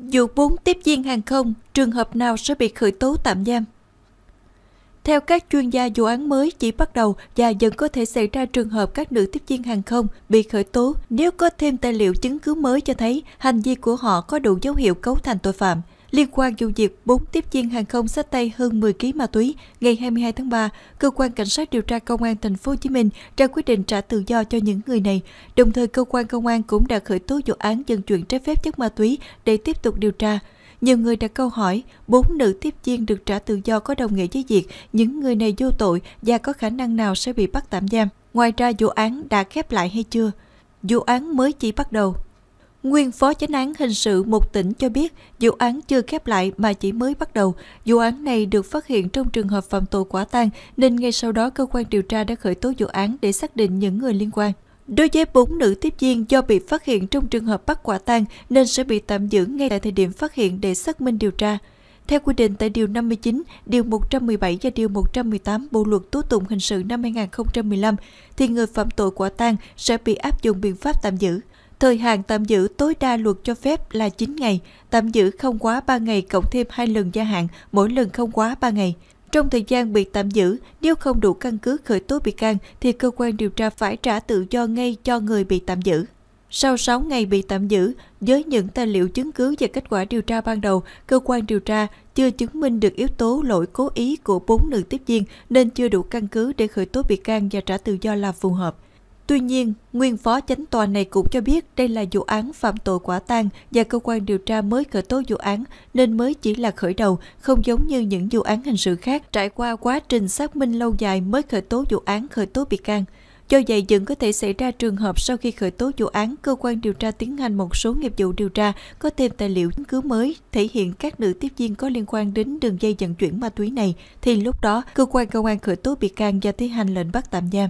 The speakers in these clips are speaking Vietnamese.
Dù bốn tiếp viên hàng không, trường hợp nào sẽ bị khởi tố tạm giam? Theo các chuyên gia, vụ án mới chỉ bắt đầu và dần có thể xảy ra trường hợp các nữ tiếp viên hàng không bị khởi tố nếu có thêm tài liệu chứng cứ mới cho thấy hành vi của họ có đủ dấu hiệu cấu thành tội phạm. Liên quan vụ việc 4 tiếp viên hàng không xách tay hơn 10 kg ma túy, ngày 22 tháng 3, cơ quan cảnh sát điều tra công an thành phố Hồ Chí Minh ra quyết định trả tự do cho những người này. Đồng thời cơ quan công an cũng đã khởi tố vụ án dân chuyển trái phép chất ma túy để tiếp tục điều tra. Nhiều người đặt câu hỏi, bốn nữ tiếp viên được trả tự do có đồng nghĩa với việc những người này vô tội và có khả năng nào sẽ bị bắt tạm giam. Ngoài ra vụ án đã khép lại hay chưa? Vụ án mới chỉ bắt đầu, Nguyên Phó Chánh án Hình sự một tỉnh cho biết vụ án chưa khép lại mà chỉ mới bắt đầu. Vụ án này được phát hiện trong trường hợp phạm tội quả tang nên ngay sau đó cơ quan điều tra đã khởi tố vụ án để xác định những người liên quan. Đối với 4 nữ tiếp viên do bị phát hiện trong trường hợp bắt quả tang nên sẽ bị tạm giữ ngay tại thời điểm phát hiện để xác minh điều tra. Theo quy định tại Điều 59, Điều 117 và Điều 118 Bộ Luật Tố Tụng Hình sự năm 2015, thì người phạm tội quả tang sẽ bị áp dụng biện pháp tạm giữ. Thời hạn tạm giữ tối đa luật cho phép là 9 ngày, tạm giữ không quá 3 ngày cộng thêm 2 lần gia hạn, mỗi lần không quá 3 ngày. Trong thời gian bị tạm giữ, nếu không đủ căn cứ khởi tố bị can thì cơ quan điều tra phải trả tự do ngay cho người bị tạm giữ. Sau 6 ngày bị tạm giữ, với những tài liệu chứng cứ và kết quả điều tra ban đầu, cơ quan điều tra chưa chứng minh được yếu tố lỗi cố ý của bốn nữ tiếp viên nên chưa đủ căn cứ để khởi tố bị can và trả tự do là phù hợp. Tuy nhiên, nguyên phó chánh tòa này cũng cho biết đây là vụ án phạm tội quả tang và cơ quan điều tra mới khởi tố vụ án nên mới chỉ là khởi đầu, không giống như những vụ án hình sự khác trải qua quá trình xác minh lâu dài mới khởi tố vụ án khởi tố bị can. Do vậy, vẫn có thể xảy ra trường hợp sau khi khởi tố vụ án, cơ quan điều tra tiến hành một số nghiệp vụ điều tra, có thêm tài liệu chứng cứ mới, thể hiện các nữ tiếp viên có liên quan đến đường dây vận chuyển ma túy này, thì lúc đó cơ quan công an khởi tố bị can và thi hành lệnh bắt tạm giam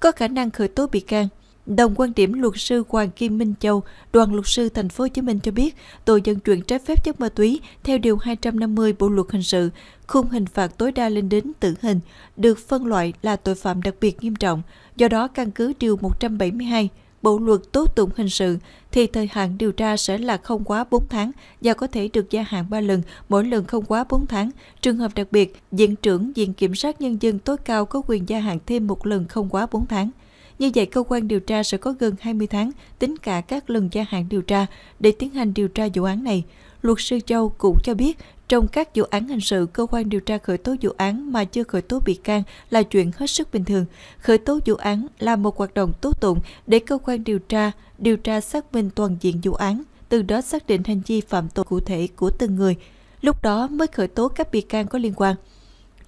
có khả năng khởi tố bị can. Đồng quan điểm luật sư Hoàng Kim Minh Châu, đoàn luật sư thành phố Hồ Chí Minh cho biết, tội vận chuyển trái phép chất ma túy theo điều 250 Bộ luật hình sự, khung hình phạt tối đa lên đến tử hình, được phân loại là tội phạm đặc biệt nghiêm trọng, do đó căn cứ điều 172 Bộ luật tố tụng hình sự thì thời hạn điều tra sẽ là không quá 4 tháng và có thể được gia hạn 3 lần, mỗi lần không quá 4 tháng. Trường hợp đặc biệt, Viện trưởng Viện Kiểm sát Nhân dân tối cao có quyền gia hạn thêm một lần không quá 4 tháng. Như vậy, cơ quan điều tra sẽ có gần 20 tháng, tính cả các lần gia hạn điều tra, để tiến hành điều tra vụ án này luật sư Châu cũng cho biết trong các vụ án hình sự, cơ quan điều tra khởi tố vụ án mà chưa khởi tố bị can là chuyện hết sức bình thường. Khởi tố vụ án là một hoạt động tố tụng để cơ quan điều tra điều tra xác minh toàn diện vụ án, từ đó xác định hành vi phạm tội cụ thể của từng người, lúc đó mới khởi tố các bị can có liên quan.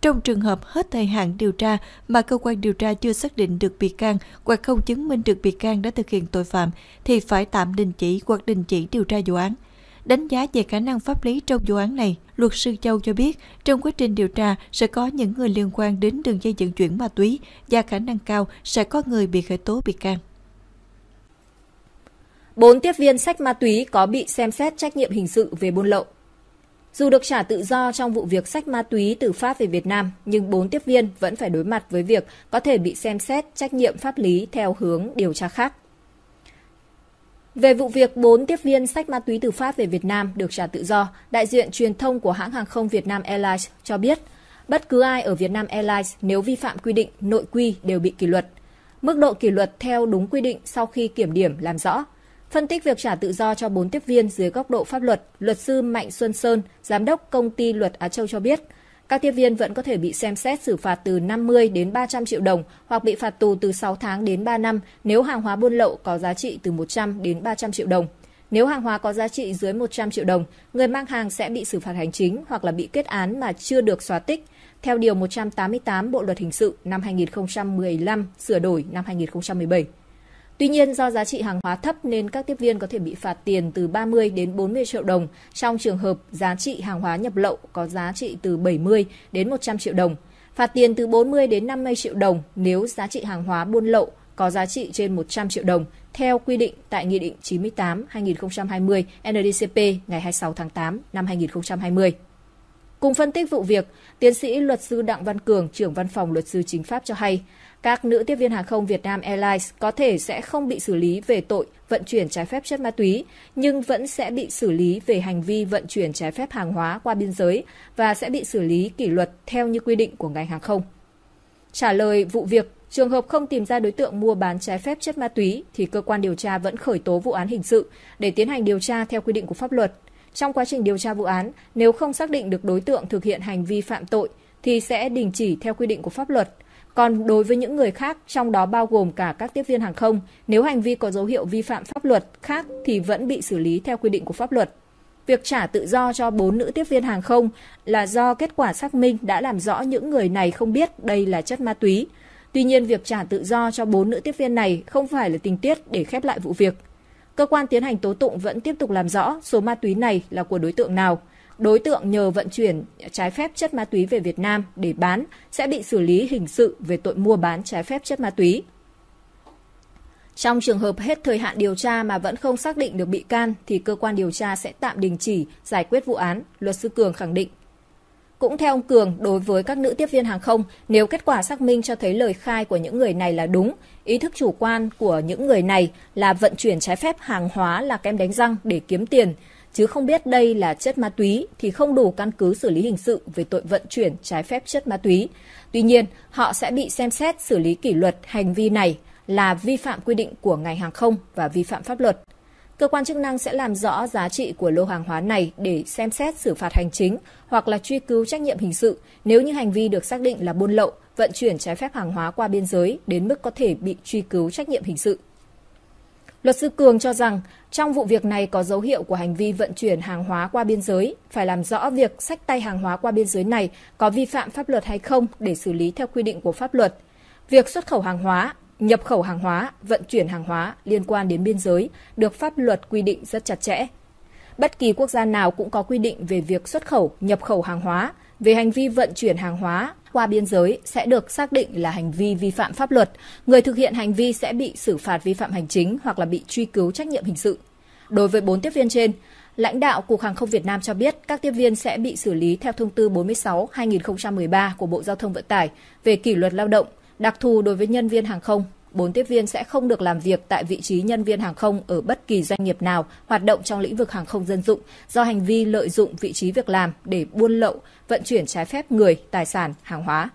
Trong trường hợp hết thời hạn điều tra mà cơ quan điều tra chưa xác định được bị can hoặc không chứng minh được bị can đã thực hiện tội phạm thì phải tạm đình chỉ hoặc đình chỉ điều tra vụ án. Đánh giá về khả năng pháp lý trong vụ án này, luật sư Châu cho biết trong quá trình điều tra sẽ có những người liên quan đến đường dây vận chuyển ma túy và khả năng cao sẽ có người bị khởi tố bị can. Bốn tiếp viên sách ma túy có bị xem xét trách nhiệm hình sự về buôn lậu. Dù được trả tự do trong vụ việc sách ma túy từ Pháp về Việt Nam, nhưng bốn tiếp viên vẫn phải đối mặt với việc có thể bị xem xét trách nhiệm pháp lý theo hướng điều tra khác. Về vụ việc 4 tiếp viên sách ma túy từ Pháp về Việt Nam được trả tự do, đại diện truyền thông của hãng hàng không Việt Nam Airlines cho biết, bất cứ ai ở Việt Nam Airlines nếu vi phạm quy định nội quy đều bị kỷ luật. Mức độ kỷ luật theo đúng quy định sau khi kiểm điểm làm rõ. Phân tích việc trả tự do cho 4 tiếp viên dưới góc độ pháp luật, luật sư Mạnh Xuân Sơn, giám đốc công ty luật Á Châu cho biết – các tiếp viên vẫn có thể bị xem xét xử phạt từ 50 đến 300 triệu đồng hoặc bị phạt tù từ 6 tháng đến 3 năm nếu hàng hóa buôn lậu có giá trị từ 100 đến 300 triệu đồng. Nếu hàng hóa có giá trị dưới 100 triệu đồng, người mang hàng sẽ bị xử phạt hành chính hoặc là bị kết án mà chưa được xóa tích theo điều 188 Bộ luật hình sự năm 2015 sửa đổi năm 2017. Tuy nhiên, do giá trị hàng hóa thấp nên các tiếp viên có thể bị phạt tiền từ 30 đến 40 triệu đồng trong trường hợp giá trị hàng hóa nhập lậu có giá trị từ 70 đến 100 triệu đồng, phạt tiền từ 40 đến 50 triệu đồng nếu giá trị hàng hóa buôn lậu có giá trị trên 100 triệu đồng theo quy định tại Nghị định 98-2020 NDCP ngày 26 tháng 8 năm 2020. Cùng phân tích vụ việc, tiến sĩ luật sư Đặng Văn Cường, trưởng văn phòng luật sư chính pháp cho hay, các nữ tiếp viên hàng không Việt Nam Airlines có thể sẽ không bị xử lý về tội vận chuyển trái phép chất ma túy, nhưng vẫn sẽ bị xử lý về hành vi vận chuyển trái phép hàng hóa qua biên giới và sẽ bị xử lý kỷ luật theo như quy định của ngành hàng không. Trả lời vụ việc, trường hợp không tìm ra đối tượng mua bán trái phép chất ma túy thì cơ quan điều tra vẫn khởi tố vụ án hình sự để tiến hành điều tra theo quy định của pháp luật. Trong quá trình điều tra vụ án, nếu không xác định được đối tượng thực hiện hành vi phạm tội thì sẽ đình chỉ theo quy định của pháp luật. Còn đối với những người khác, trong đó bao gồm cả các tiếp viên hàng không, nếu hành vi có dấu hiệu vi phạm pháp luật khác thì vẫn bị xử lý theo quy định của pháp luật. Việc trả tự do cho bốn nữ tiếp viên hàng không là do kết quả xác minh đã làm rõ những người này không biết đây là chất ma túy. Tuy nhiên, việc trả tự do cho bốn nữ tiếp viên này không phải là tình tiết để khép lại vụ việc, Cơ quan tiến hành tố tụng vẫn tiếp tục làm rõ số ma túy này là của đối tượng nào. Đối tượng nhờ vận chuyển trái phép chất ma túy về Việt Nam để bán sẽ bị xử lý hình sự về tội mua bán trái phép chất ma túy. Trong trường hợp hết thời hạn điều tra mà vẫn không xác định được bị can thì cơ quan điều tra sẽ tạm đình chỉ giải quyết vụ án, luật sư Cường khẳng định. Cũng theo ông Cường, đối với các nữ tiếp viên hàng không, nếu kết quả xác minh cho thấy lời khai của những người này là đúng, ý thức chủ quan của những người này là vận chuyển trái phép hàng hóa là kem đánh răng để kiếm tiền, chứ không biết đây là chất ma túy thì không đủ căn cứ xử lý hình sự về tội vận chuyển trái phép chất ma túy. Tuy nhiên, họ sẽ bị xem xét xử lý kỷ luật hành vi này là vi phạm quy định của ngành hàng không và vi phạm pháp luật. Cơ quan chức năng sẽ làm rõ giá trị của lô hàng hóa này để xem xét xử phạt hành chính hoặc là truy cứu trách nhiệm hình sự nếu như hành vi được xác định là buôn lậu, vận chuyển trái phép hàng hóa qua biên giới đến mức có thể bị truy cứu trách nhiệm hình sự. Luật sư Cường cho rằng trong vụ việc này có dấu hiệu của hành vi vận chuyển hàng hóa qua biên giới, phải làm rõ việc sách tay hàng hóa qua biên giới này có vi phạm pháp luật hay không để xử lý theo quy định của pháp luật. Việc xuất khẩu hàng hóa Nhập khẩu hàng hóa, vận chuyển hàng hóa liên quan đến biên giới được pháp luật quy định rất chặt chẽ. Bất kỳ quốc gia nào cũng có quy định về việc xuất khẩu, nhập khẩu hàng hóa, về hành vi vận chuyển hàng hóa qua biên giới sẽ được xác định là hành vi vi phạm pháp luật. Người thực hiện hành vi sẽ bị xử phạt vi phạm hành chính hoặc là bị truy cứu trách nhiệm hình sự. Đối với 4 tiếp viên trên, lãnh đạo Cục Hàng không Việt Nam cho biết các tiếp viên sẽ bị xử lý theo thông tư 46-2013 của Bộ Giao thông Vận tải về kỷ luật lao động – Đặc thù đối với nhân viên hàng không, bốn tiếp viên sẽ không được làm việc tại vị trí nhân viên hàng không ở bất kỳ doanh nghiệp nào hoạt động trong lĩnh vực hàng không dân dụng do hành vi lợi dụng vị trí việc làm để buôn lậu, vận chuyển trái phép người, tài sản, hàng hóa.